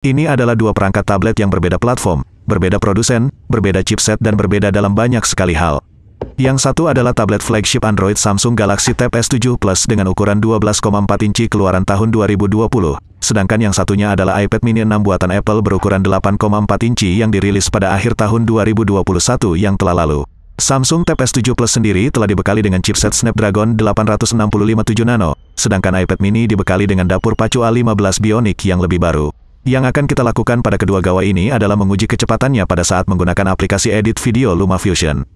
Ini adalah dua perangkat tablet yang berbeda platform, berbeda produsen, berbeda chipset dan berbeda dalam banyak sekali hal. Yang satu adalah tablet flagship Android Samsung Galaxy Tab S7 Plus dengan ukuran 12,4 inci keluaran tahun 2020, sedangkan yang satunya adalah iPad mini 6 buatan Apple berukuran 8,4 inci yang dirilis pada akhir tahun 2021 yang telah lalu. Samsung Tab S7 Plus sendiri telah dibekali dengan chipset Snapdragon 865 7 nano, sedangkan iPad mini dibekali dengan dapur pacu A15 Bionic yang lebih baru. Yang akan kita lakukan pada kedua gawai ini adalah menguji kecepatannya pada saat menggunakan aplikasi edit video LumaFusion.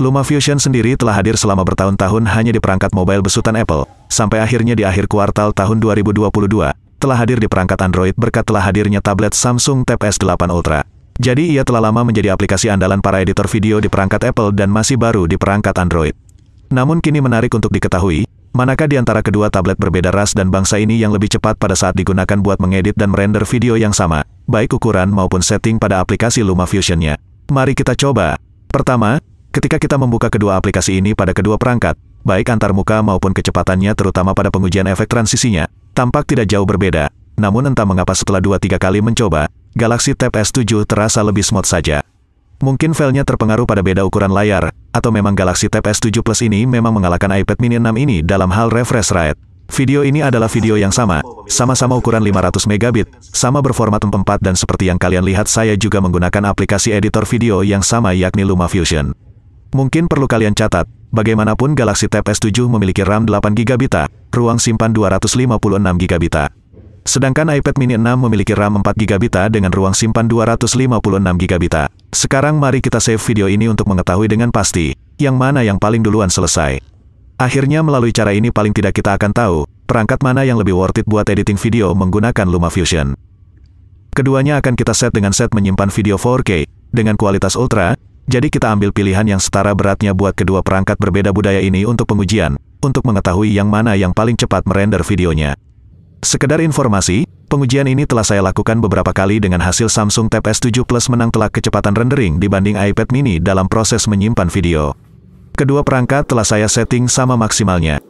LumaFusion sendiri telah hadir selama bertahun-tahun hanya di perangkat mobile besutan Apple, sampai akhirnya di akhir kuartal tahun 2022, telah hadir di perangkat Android berkat telah hadirnya tablet Samsung Tab S8 Ultra. Jadi ia telah lama menjadi aplikasi andalan para editor video di perangkat Apple dan masih baru di perangkat Android. Namun kini menarik untuk diketahui, Manakah di antara kedua tablet berbeda ras dan bangsa ini yang lebih cepat pada saat digunakan buat mengedit dan merender video yang sama, baik ukuran maupun setting pada aplikasi LumaFusion-nya? Mari kita coba. Pertama, ketika kita membuka kedua aplikasi ini pada kedua perangkat, baik antarmuka maupun kecepatannya terutama pada pengujian efek transisinya, tampak tidak jauh berbeda. Namun entah mengapa setelah 2-3 kali mencoba, Galaxy Tab S7 terasa lebih smooth saja. Mungkin filenya terpengaruh pada beda ukuran layar, atau memang Galaxy Tab S7 Plus ini memang mengalahkan iPad mini 6 ini dalam hal refresh rate. Video ini adalah video yang sama, sama-sama ukuran 500 megabit, sama berformat MP4 dan seperti yang kalian lihat saya juga menggunakan aplikasi editor video yang sama yakni LumaFusion. Mungkin perlu kalian catat, bagaimanapun Galaxy Tab S7 memiliki RAM 8 GB, ruang simpan 256 GB. Sedangkan iPad mini 6 memiliki RAM 4 GB dengan ruang simpan 256 GB. Sekarang mari kita save video ini untuk mengetahui dengan pasti, yang mana yang paling duluan selesai. Akhirnya melalui cara ini paling tidak kita akan tahu, perangkat mana yang lebih worth it buat editing video menggunakan LumaFusion. Keduanya akan kita set dengan set menyimpan video 4K, dengan kualitas ultra, jadi kita ambil pilihan yang setara beratnya buat kedua perangkat berbeda budaya ini untuk pengujian, untuk mengetahui yang mana yang paling cepat merender videonya. Sekedar informasi, Pengujian ini telah saya lakukan beberapa kali dengan hasil Samsung Tab S7 Plus menang telak kecepatan rendering dibanding iPad mini dalam proses menyimpan video. Kedua perangkat telah saya setting sama maksimalnya.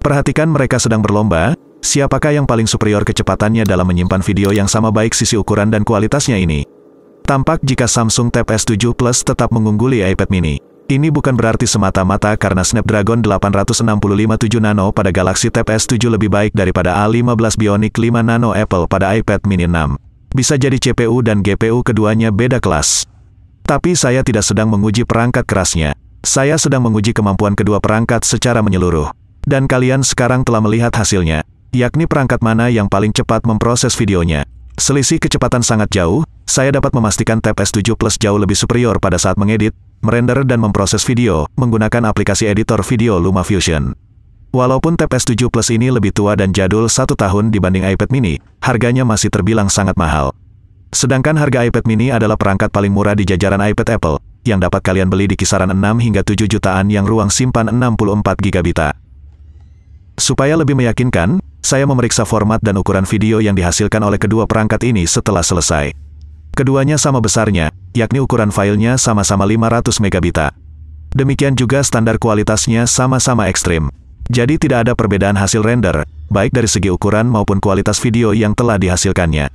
Perhatikan mereka sedang berlomba, siapakah yang paling superior kecepatannya dalam menyimpan video yang sama baik sisi ukuran dan kualitasnya ini. Tampak jika Samsung Tab S7 Plus tetap mengungguli iPad mini. Ini bukan berarti semata-mata karena Snapdragon 865 7 Nano pada Galaxy Tab S7 lebih baik daripada A15 Bionic 5 Nano Apple pada iPad mini 6. Bisa jadi CPU dan GPU keduanya beda kelas. Tapi saya tidak sedang menguji perangkat kerasnya. Saya sedang menguji kemampuan kedua perangkat secara menyeluruh. Dan kalian sekarang telah melihat hasilnya, yakni perangkat mana yang paling cepat memproses videonya. Selisih kecepatan sangat jauh, saya dapat memastikan Tab S7 Plus jauh lebih superior pada saat mengedit, merender dan memproses video, menggunakan aplikasi editor video LumaFusion. Walaupun Tab S7 Plus ini lebih tua dan jadul satu tahun dibanding iPad mini, harganya masih terbilang sangat mahal. Sedangkan harga iPad mini adalah perangkat paling murah di jajaran iPad Apple, yang dapat kalian beli di kisaran 6 hingga 7 jutaan yang ruang simpan 64 GB. Supaya lebih meyakinkan, saya memeriksa format dan ukuran video yang dihasilkan oleh kedua perangkat ini setelah selesai. Keduanya sama besarnya, yakni ukuran filenya sama-sama 500 megabita. Demikian juga standar kualitasnya sama-sama ekstrim. Jadi tidak ada perbedaan hasil render, baik dari segi ukuran maupun kualitas video yang telah dihasilkannya.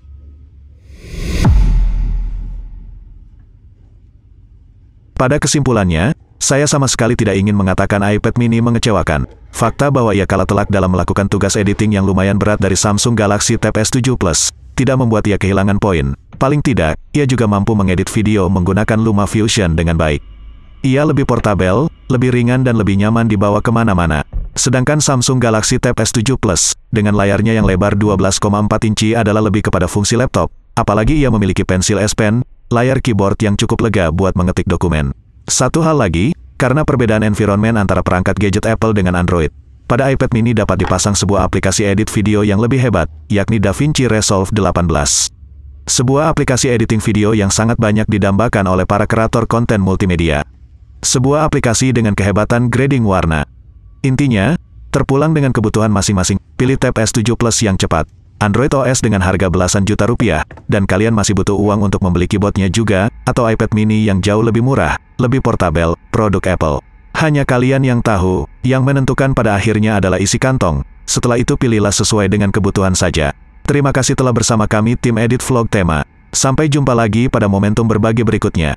Pada kesimpulannya, saya sama sekali tidak ingin mengatakan iPad mini mengecewakan. Fakta bahwa ia kalah telak dalam melakukan tugas editing yang lumayan berat dari Samsung Galaxy Tab S7 Plus, tidak membuat ia kehilangan poin, Paling tidak, ia juga mampu mengedit video menggunakan Lumafusion dengan baik. Ia lebih portabel, lebih ringan dan lebih nyaman dibawa kemana-mana. Sedangkan Samsung Galaxy Tab S7 Plus, dengan layarnya yang lebar 12,4 inci adalah lebih kepada fungsi laptop, apalagi ia memiliki pensil S Pen, layar keyboard yang cukup lega buat mengetik dokumen. Satu hal lagi, karena perbedaan environment antara perangkat gadget Apple dengan Android. Pada iPad mini dapat dipasang sebuah aplikasi edit video yang lebih hebat, yakni DaVinci Resolve 18. Sebuah aplikasi editing video yang sangat banyak didambakan oleh para kreator konten multimedia. Sebuah aplikasi dengan kehebatan grading warna. Intinya, terpulang dengan kebutuhan masing-masing. Pilih tab S7 Plus yang cepat. Android OS dengan harga belasan juta rupiah, dan kalian masih butuh uang untuk membeli keyboardnya juga, atau iPad mini yang jauh lebih murah, lebih portabel, produk Apple. Hanya kalian yang tahu, yang menentukan pada akhirnya adalah isi kantong. Setelah itu pilihlah sesuai dengan kebutuhan saja. Terima kasih telah bersama kami tim edit vlog tema. Sampai jumpa lagi pada momentum berbagi berikutnya.